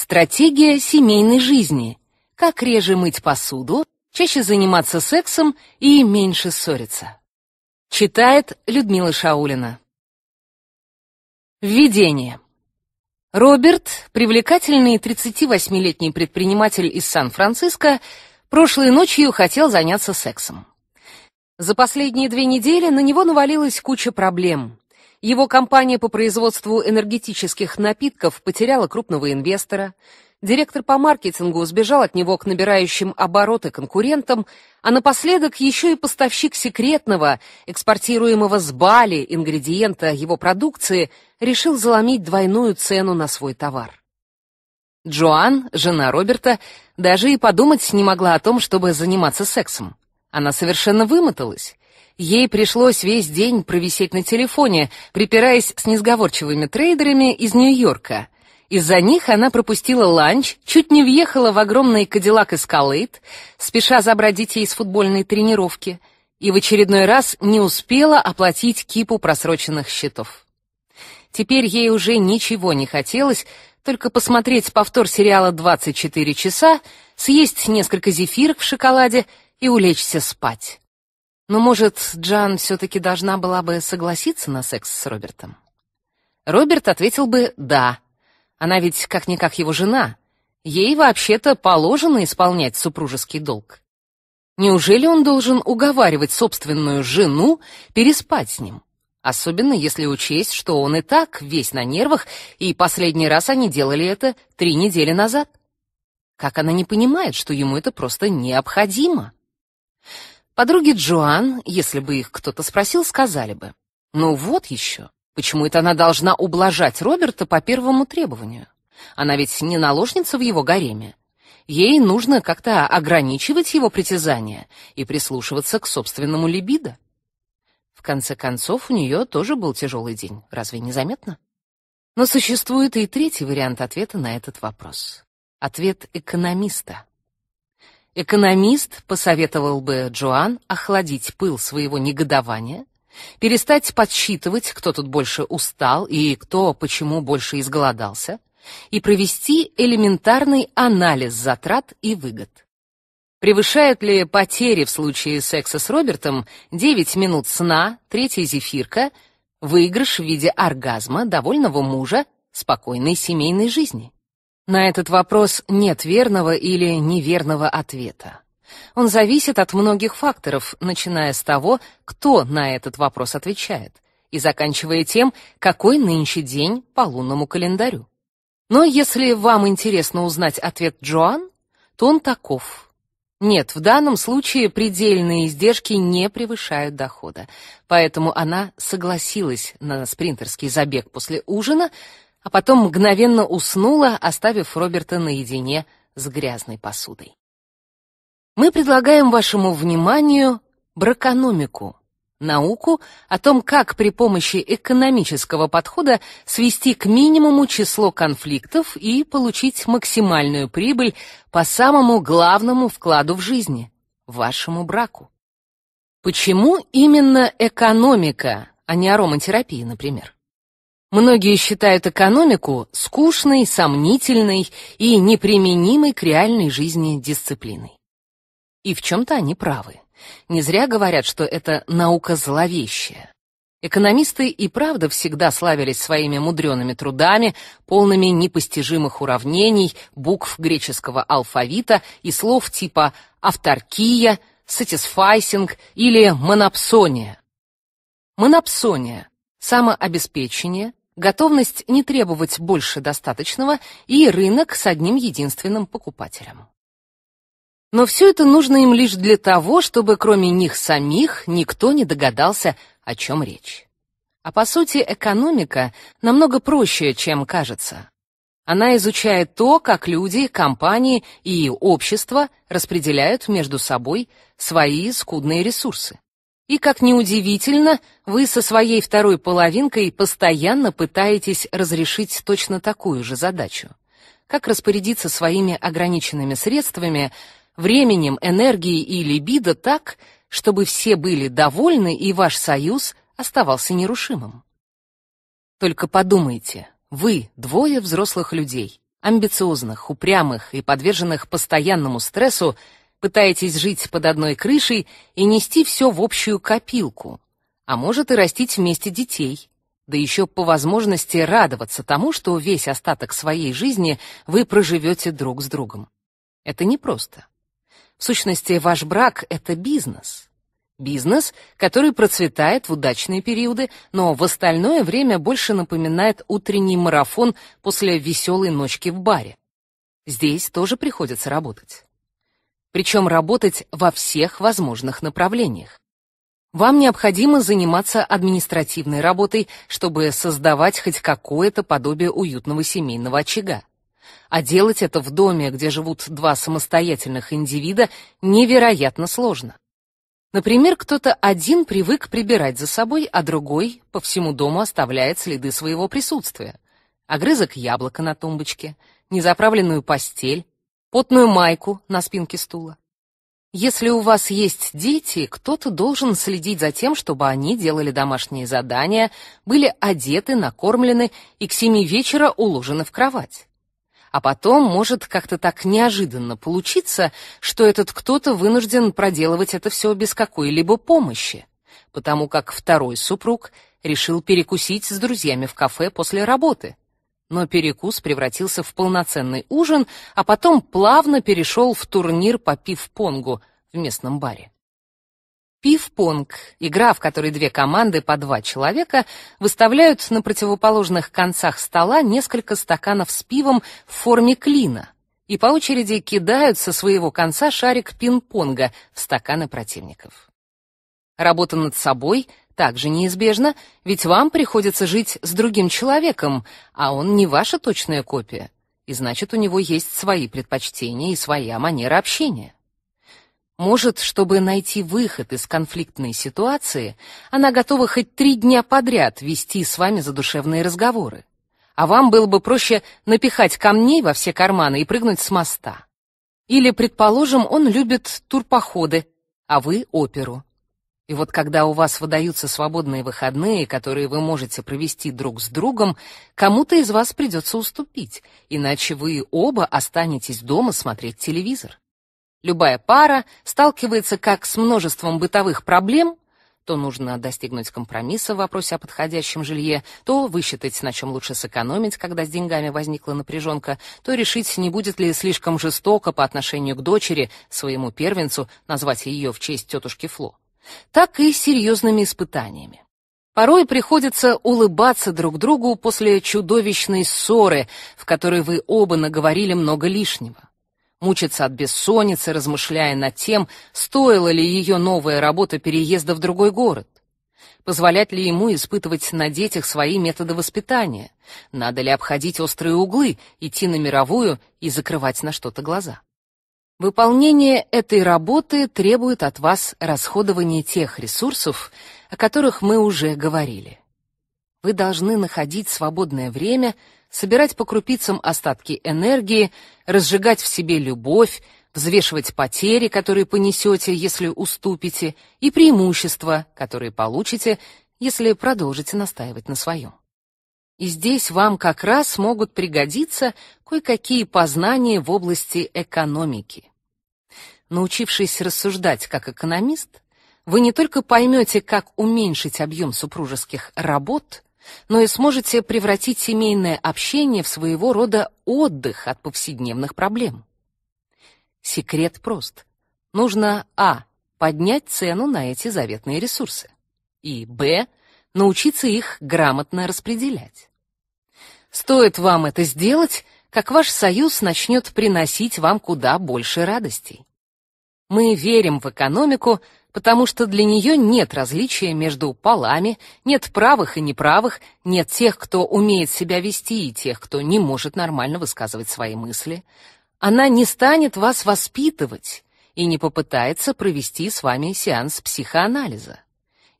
Стратегия семейной жизни. Как реже мыть посуду, чаще заниматься сексом и меньше ссориться. Читает Людмила Шаулина. Введение. Роберт, привлекательный 38-летний предприниматель из Сан-Франциско, прошлой ночью хотел заняться сексом. За последние две недели на него навалилась куча проблем. Его компания по производству энергетических напитков потеряла крупного инвестора. Директор по маркетингу сбежал от него к набирающим обороты конкурентам, а напоследок еще и поставщик секретного, экспортируемого с Бали ингредиента его продукции, решил заломить двойную цену на свой товар. Джоан, жена Роберта, даже и подумать не могла о том, чтобы заниматься сексом. Она совершенно вымоталась. Ей пришлось весь день провисеть на телефоне, припираясь с несговорчивыми трейдерами из Нью-Йорка. Из-за них она пропустила ланч, чуть не въехала в огромный кадиллак Эскалейт, спеша забрать детей с футбольной тренировки, и в очередной раз не успела оплатить кипу просроченных счетов. Теперь ей уже ничего не хотелось, только посмотреть повтор сериала «24 часа», съесть несколько зефирок в шоколаде и улечься спать. Но, может, Джан все-таки должна была бы согласиться на секс с Робертом? Роберт ответил бы «да». Она ведь как-никак его жена. Ей вообще-то положено исполнять супружеский долг. Неужели он должен уговаривать собственную жену переспать с ним? Особенно если учесть, что он и так весь на нервах, и последний раз они делали это три недели назад. Как она не понимает, что ему это просто необходимо? Подруги Джоан, если бы их кто-то спросил, сказали бы. Ну вот еще, почему это она должна ублажать Роберта по первому требованию? Она ведь не наложница в его гареме. Ей нужно как-то ограничивать его притязания и прислушиваться к собственному либидо. В конце концов, у нее тоже был тяжелый день, разве не заметно? Но существует и третий вариант ответа на этот вопрос. Ответ экономиста. Экономист посоветовал бы Джоан охладить пыл своего негодования, перестать подсчитывать, кто тут больше устал и кто почему больше изголодался, и провести элементарный анализ затрат и выгод. Превышают ли потери в случае секса с Робертом 9 минут сна, третья зефирка, выигрыш в виде оргазма, довольного мужа, спокойной семейной жизни? На этот вопрос нет верного или неверного ответа. Он зависит от многих факторов, начиная с того, кто на этот вопрос отвечает, и заканчивая тем, какой нынче день по лунному календарю. Но если вам интересно узнать ответ Джоан, то он таков. Нет, в данном случае предельные издержки не превышают дохода, поэтому она согласилась на спринтерский забег после ужина, а потом мгновенно уснула, оставив Роберта наедине с грязной посудой. Мы предлагаем вашему вниманию бракономику, науку о том, как при помощи экономического подхода свести к минимуму число конфликтов и получить максимальную прибыль по самому главному вкладу в жизни вашему браку. Почему именно экономика, а не ароматерапия, например? Многие считают экономику скучной, сомнительной и неприменимой к реальной жизни дисциплиной. И в чем-то они правы. Не зря говорят, что это наука зловещая. Экономисты и правда всегда славились своими мудреными трудами, полными непостижимых уравнений, букв греческого алфавита и слов типа «авторкия», «сатисфайсинг» или «монопсония». Монопсония – самообеспечение, готовность не требовать больше достаточного и рынок с одним единственным покупателем. Но все это нужно им лишь для того, чтобы кроме них самих никто не догадался, о чем речь. А по сути, экономика намного проще, чем кажется. Она изучает то, как люди, компании и общество распределяют между собой свои скудные ресурсы. И, как ни удивительно, вы со своей второй половинкой постоянно пытаетесь разрешить точно такую же задачу. Как распорядиться своими ограниченными средствами, временем, энергией и либидо так, чтобы все были довольны и ваш союз оставался нерушимым. Только подумайте, вы двое взрослых людей, амбициозных, упрямых и подверженных постоянному стрессу, пытаетесь жить под одной крышей и нести все в общую копилку, а может и растить вместе детей, да еще по возможности радоваться тому, что весь остаток своей жизни вы проживете друг с другом. Это непросто. В сущности, ваш брак — это бизнес. Бизнес, который процветает в удачные периоды, но в остальное время больше напоминает утренний марафон после веселой ночки в баре. Здесь тоже приходится работать причем работать во всех возможных направлениях. Вам необходимо заниматься административной работой, чтобы создавать хоть какое-то подобие уютного семейного очага. А делать это в доме, где живут два самостоятельных индивида, невероятно сложно. Например, кто-то один привык прибирать за собой, а другой по всему дому оставляет следы своего присутствия. Огрызок яблока на тумбочке, незаправленную постель, потную майку на спинке стула. Если у вас есть дети, кто-то должен следить за тем, чтобы они делали домашние задания, были одеты, накормлены и к семи вечера уложены в кровать. А потом может как-то так неожиданно получиться, что этот кто-то вынужден проделывать это все без какой-либо помощи, потому как второй супруг решил перекусить с друзьями в кафе после работы но перекус превратился в полноценный ужин, а потом плавно перешел в турнир по пив-понгу в местном баре. Пив-понг — игра, в которой две команды по два человека выставляют на противоположных концах стола несколько стаканов с пивом в форме клина и по очереди кидают со своего конца шарик пинг-понга в стаканы противников. Работа над собой также неизбежна, ведь вам приходится жить с другим человеком, а он не ваша точная копия, и значит, у него есть свои предпочтения и своя манера общения. Может, чтобы найти выход из конфликтной ситуации, она готова хоть три дня подряд вести с вами задушевные разговоры. А вам было бы проще напихать камней во все карманы и прыгнуть с моста. Или, предположим, он любит турпоходы, а вы — оперу. И вот когда у вас выдаются свободные выходные, которые вы можете провести друг с другом, кому-то из вас придется уступить, иначе вы оба останетесь дома смотреть телевизор. Любая пара сталкивается как с множеством бытовых проблем, то нужно достигнуть компромисса в вопросе о подходящем жилье, то высчитать, на чем лучше сэкономить, когда с деньгами возникла напряженка, то решить, не будет ли слишком жестоко по отношению к дочери, своему первенцу, назвать ее в честь тетушки Фло так и серьезными испытаниями. Порой приходится улыбаться друг другу после чудовищной ссоры, в которой вы оба наговорили много лишнего. Мучиться от бессонницы, размышляя над тем, стоила ли ее новая работа переезда в другой город. Позволять ли ему испытывать на детях свои методы воспитания? Надо ли обходить острые углы, идти на мировую и закрывать на что-то глаза? Выполнение этой работы требует от вас расходования тех ресурсов, о которых мы уже говорили. Вы должны находить свободное время, собирать по крупицам остатки энергии, разжигать в себе любовь, взвешивать потери, которые понесете, если уступите, и преимущества, которые получите, если продолжите настаивать на своем и здесь вам как раз могут пригодиться кое-какие познания в области экономики. Научившись рассуждать как экономист, вы не только поймете, как уменьшить объем супружеских работ, но и сможете превратить семейное общение в своего рода отдых от повседневных проблем. Секрет прост. Нужно а. поднять цену на эти заветные ресурсы и б научиться их грамотно распределять. Стоит вам это сделать, как ваш союз начнет приносить вам куда больше радостей. Мы верим в экономику, потому что для нее нет различия между полами, нет правых и неправых, нет тех, кто умеет себя вести, и тех, кто не может нормально высказывать свои мысли. Она не станет вас воспитывать и не попытается провести с вами сеанс психоанализа.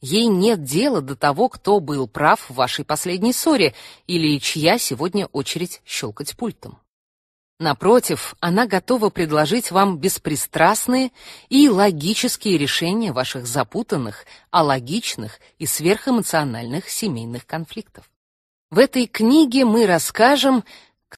Ей нет дела до того, кто был прав в вашей последней ссоре или чья сегодня очередь щелкать пультом. Напротив, она готова предложить вам беспристрастные и логические решения ваших запутанных, а логичных и сверхэмоциональных семейных конфликтов. В этой книге мы расскажем,